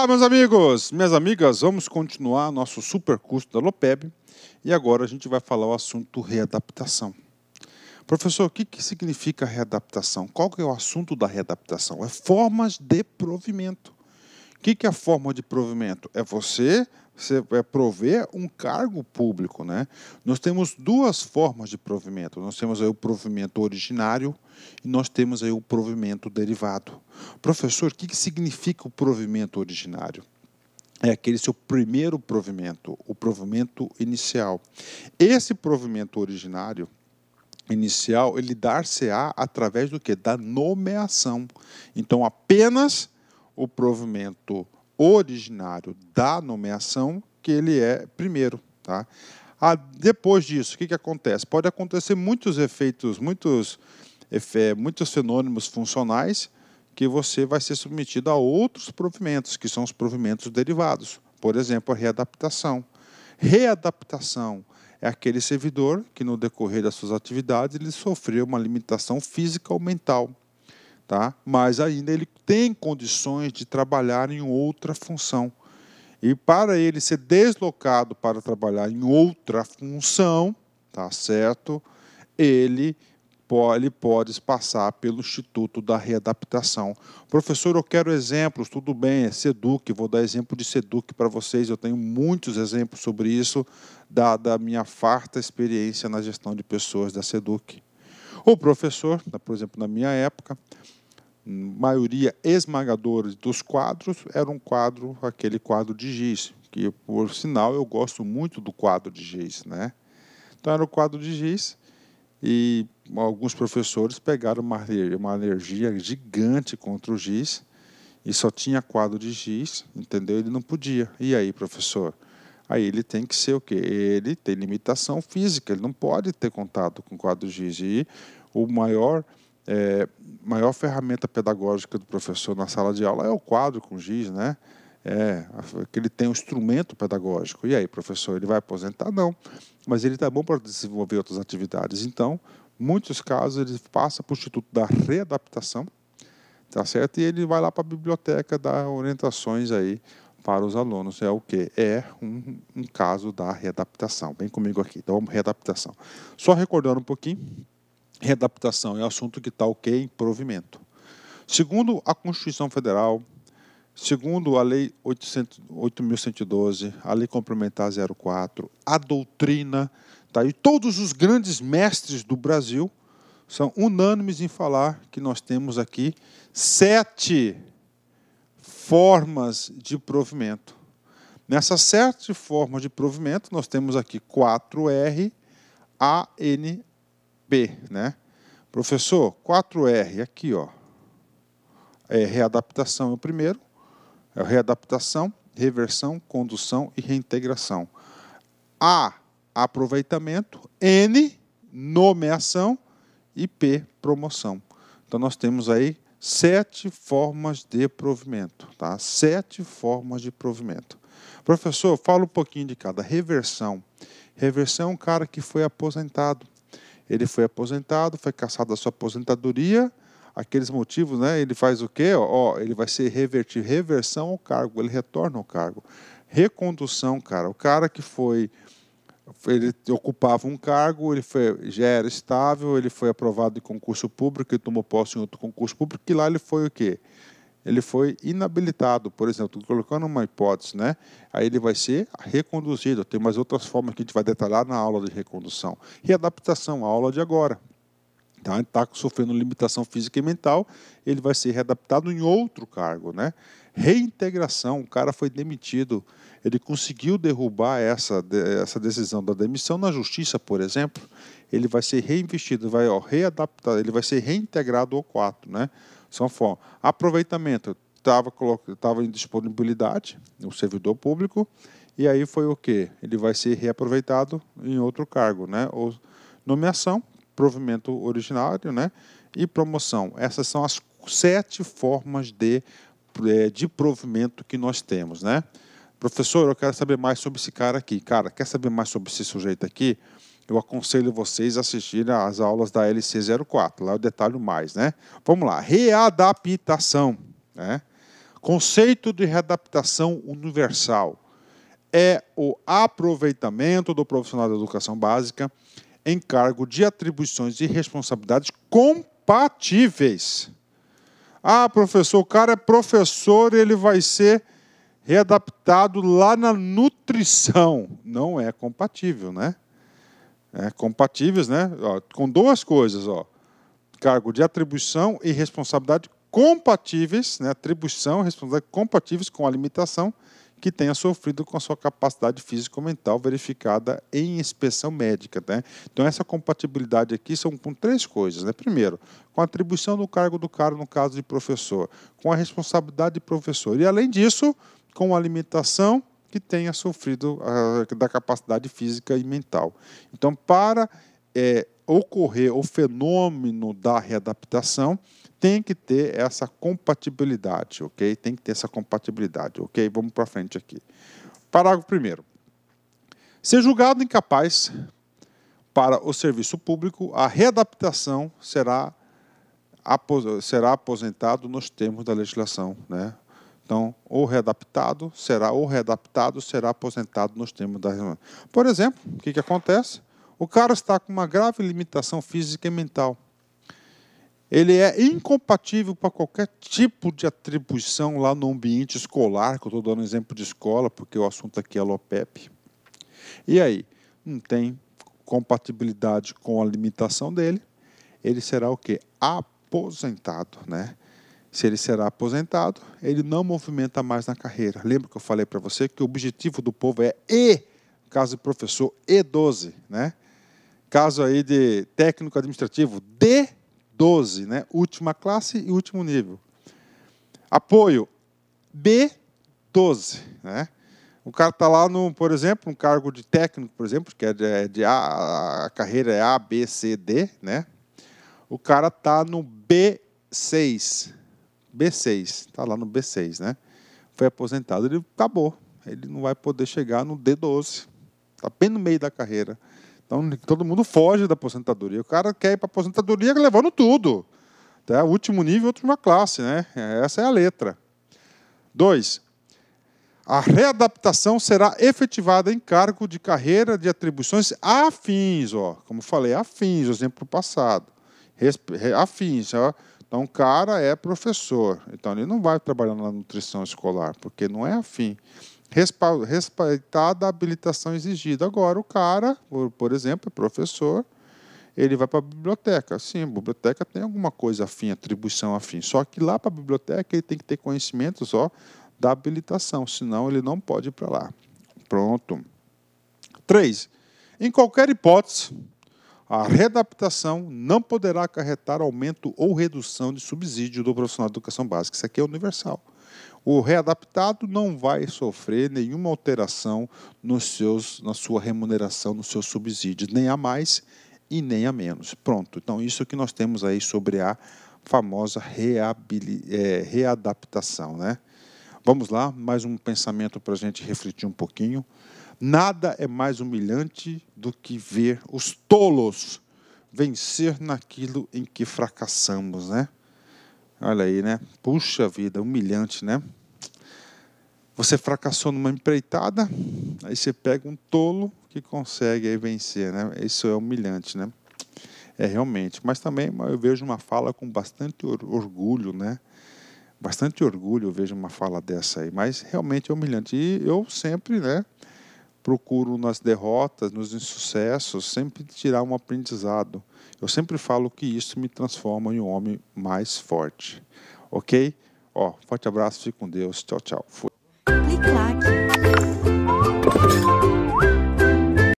Olá, meus amigos, minhas amigas, vamos continuar nosso super curso da LOPEB e agora a gente vai falar o assunto readaptação. Professor, o que, que significa readaptação? Qual que é o assunto da readaptação? É formas de provimento. O que, que é a forma de provimento? É você você é prover um cargo público, né? Nós temos duas formas de provimento. Nós temos aí o provimento originário e nós temos aí o provimento derivado. Professor, o que, que significa o provimento originário? É aquele seu primeiro provimento, o provimento inicial. Esse provimento originário inicial, ele dar-se-á através do que? Da nomeação. Então, apenas o provimento originário da nomeação, que ele é primeiro. Tá? Ah, depois disso, o que, que acontece? Pode acontecer muitos efeitos, muitos, efe, muitos fenômenos funcionais que você vai ser submetido a outros provimentos, que são os provimentos derivados. Por exemplo, a readaptação. Readaptação é aquele servidor que, no decorrer das suas atividades, ele sofreu uma limitação física ou mental. Tá? Mas ainda ele tem condições de trabalhar em outra função. E para ele ser deslocado para trabalhar em outra função, tá certo? Ele ele pode passar pelo Instituto da Readaptação. Professor, eu quero exemplos, tudo bem, é SEDUC, vou dar exemplo de SEDUC para vocês, eu tenho muitos exemplos sobre isso, dada a minha farta experiência na gestão de pessoas da SEDUC. O professor, por exemplo, na minha época, maioria esmagadora dos quadros era um quadro, aquele quadro de giz, que por sinal eu gosto muito do quadro de giz, né? Então era o quadro de giz e alguns professores pegaram uma, uma energia gigante contra o giz e só tinha quadro de giz, entendeu? Ele não podia. E aí, professor? Aí ele tem que ser o quê? Ele tem limitação física, ele não pode ter contato com quadro de giz. E o maior é, maior ferramenta pedagógica do professor na sala de aula é o quadro com giz, né? É, que ele tem um instrumento pedagógico. E aí, professor, ele vai aposentar? Não. Mas ele está bom para desenvolver outras atividades. Então, muitos casos, ele passa para o Instituto da Readaptação, tá certo? E ele vai lá para a biblioteca dar orientações aí para os alunos. É o que? É um, um caso da readaptação. Vem comigo aqui. Então, vamos readaptação. Só recordando um pouquinho readaptação é assunto que está ok em provimento. Segundo a Constituição Federal, segundo a Lei 8.112, a Lei Complementar 04, a doutrina, tá? e todos os grandes mestres do Brasil são unânimes em falar que nós temos aqui sete formas de provimento. Nessas sete formas de provimento, nós temos aqui 4R, N B, né? Professor, 4R aqui, ó. É readaptação é o primeiro. É readaptação, reversão, condução e reintegração. A, aproveitamento. N, nomeação. E P, promoção. Então, nós temos aí sete formas de provimento, tá? Sete formas de provimento. Professor, fala um pouquinho de cada. Reversão. Reversão é um cara que foi aposentado ele foi aposentado, foi cassado da sua aposentadoria, aqueles motivos, né? Ele faz o quê? Ó, ele vai ser revertir, reversão ao cargo, ele retorna ao cargo. Recondução, cara. O cara que foi ele ocupava um cargo, ele foi, já era estável, ele foi aprovado em concurso público, ele tomou posse em outro concurso público, que lá ele foi o quê? ele foi inabilitado, por exemplo, colocando uma hipótese, né? Aí ele vai ser reconduzido. Tem mais outras formas que a gente vai detalhar na aula de recondução. readaptação, a aula de agora. Então, ele está sofrendo limitação física e mental, ele vai ser readaptado em outro cargo, né? Reintegração, o cara foi demitido, ele conseguiu derrubar essa, essa decisão da demissão na justiça, por exemplo, ele vai ser reinvestido, vai ó, readaptar, ele vai ser reintegrado ao 4, né? são formas. Aproveitamento, estava tava em disponibilidade no servidor público, e aí foi o que? Ele vai ser reaproveitado em outro cargo, né? Ou nomeação, provimento originário, né? E promoção. Essas são as sete formas de, eh, de provimento que nós temos, né? Professor, eu quero saber mais sobre esse cara aqui. Cara, quer saber mais sobre esse sujeito aqui? Eu aconselho vocês a assistirem às aulas da LC04. Lá eu detalho mais, né? Vamos lá. Readaptação. Né? Conceito de readaptação universal é o aproveitamento do profissional da educação básica em cargo de atribuições e responsabilidades compatíveis. Ah, professor, o cara é professor, ele vai ser readaptado lá na nutrição. Não é compatível, né? É, compatíveis, né? Ó, com duas coisas, ó. Cargo de atribuição e responsabilidade compatíveis, né? Atribuição e responsabilidade compatíveis com a limitação que tenha sofrido com a sua capacidade físico-mental verificada em inspeção médica. Né? Então, essa compatibilidade aqui são com três coisas. Né? Primeiro, com a atribuição do cargo do cara, no caso de professor, com a responsabilidade de professor. E, além disso, com a limitação que tenha sofrido a, da capacidade física e mental. Então, para é, ocorrer o fenômeno da readaptação, tem que ter essa compatibilidade, ok? Tem que ter essa compatibilidade, ok? Vamos para frente aqui. Parágrafo primeiro. Ser julgado incapaz para o serviço público, a readaptação será, será aposentado nos termos da legislação né, então, ou readaptado, será ou readaptado, será aposentado nos termos da reunião. Por exemplo, o que, que acontece? O cara está com uma grave limitação física e mental. Ele é incompatível para qualquer tipo de atribuição lá no ambiente escolar, que eu estou dando exemplo de escola, porque o assunto aqui é LOPEP. E aí, não tem compatibilidade com a limitação dele, ele será o quê? Aposentado, né? Se ele será aposentado, ele não movimenta mais na carreira. Lembra que eu falei para você que o objetivo do povo é E, caso de professor, E12, né? Caso aí de técnico administrativo, D12, né? Última classe e último nível. Apoio, B12, né? O cara está lá, no, por exemplo, um cargo de técnico, por exemplo, que é de, é de a, a carreira é A, B, C, D, né? O cara está no B6, B6, está lá no B6, né? Foi aposentado, ele acabou. Ele não vai poder chegar no D12. Está bem no meio da carreira. Então todo mundo foge da aposentadoria. O cara quer ir para aposentadoria levando tudo. o Último nível, última classe, né? Essa é a letra. Dois. A readaptação será efetivada em cargo de carreira de atribuições afins, ó. Como falei, afins, exemplo passado. Afins, ó então, o cara é professor, então ele não vai trabalhar na nutrição escolar, porque não é afim. Respeitada a habilitação exigida. Agora, o cara, por exemplo, é professor, ele vai para a biblioteca. Sim, a biblioteca tem alguma coisa afim, atribuição afim. Só que lá para a biblioteca ele tem que ter conhecimento só da habilitação, senão ele não pode ir para lá. Pronto. 3. Em qualquer hipótese, a readaptação não poderá acarretar aumento ou redução de subsídio do profissional de educação básica. Isso aqui é universal. O readaptado não vai sofrer nenhuma alteração nos seus, na sua remuneração, nos seus subsídios, nem a mais e nem a menos. Pronto. Então, isso que nós temos aí sobre a famosa é, readaptação. Né? Vamos lá, mais um pensamento para a gente refletir um pouquinho. Nada é mais humilhante do que ver os tolos vencer naquilo em que fracassamos, né? Olha aí, né? Puxa vida, humilhante, né? Você fracassou numa empreitada, aí você pega um tolo que consegue aí vencer, né? Isso é humilhante, né? É realmente. Mas também eu vejo uma fala com bastante orgulho, né? Bastante orgulho eu vejo uma fala dessa aí. Mas realmente é humilhante. E eu sempre, né? procuro nas derrotas, nos insucessos, sempre tirar um aprendizado. Eu sempre falo que isso me transforma em um homem mais forte. Ok? Ó, forte abraço, fique com Deus. Tchau, tchau. Fui.